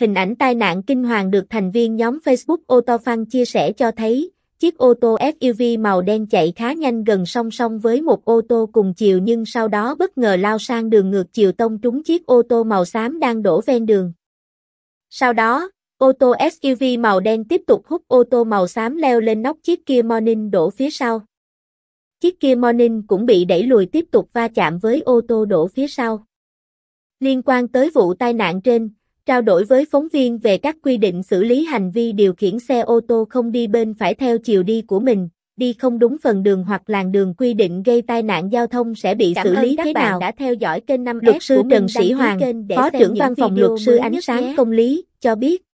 Hình ảnh tai nạn kinh hoàng được thành viên nhóm Facebook Autofun chia sẻ cho thấy, chiếc ô tô SUV màu đen chạy khá nhanh gần song song với một ô tô cùng chiều nhưng sau đó bất ngờ lao sang đường ngược chiều tông trúng chiếc ô tô màu xám đang đổ ven đường. Sau đó, ô tô SUV màu đen tiếp tục hút ô tô màu xám leo lên nóc chiếc Kia Morning đổ phía sau. Chiếc Kia Morning cũng bị đẩy lùi tiếp tục va chạm với ô tô đổ phía sau. Liên quan tới vụ tai nạn trên, trao đổi với phóng viên về các quy định xử lý hành vi điều khiển xe ô tô không đi bên phải theo chiều đi của mình, đi không đúng phần đường hoặc làn đường quy định gây tai nạn giao thông sẽ bị Cảm xử lý thế nào. đã theo dõi kênh 5S luật sư Trần Sĩ Hoàng, Phó trưởng văn phòng luật sư Ánh sáng Công lý cho biết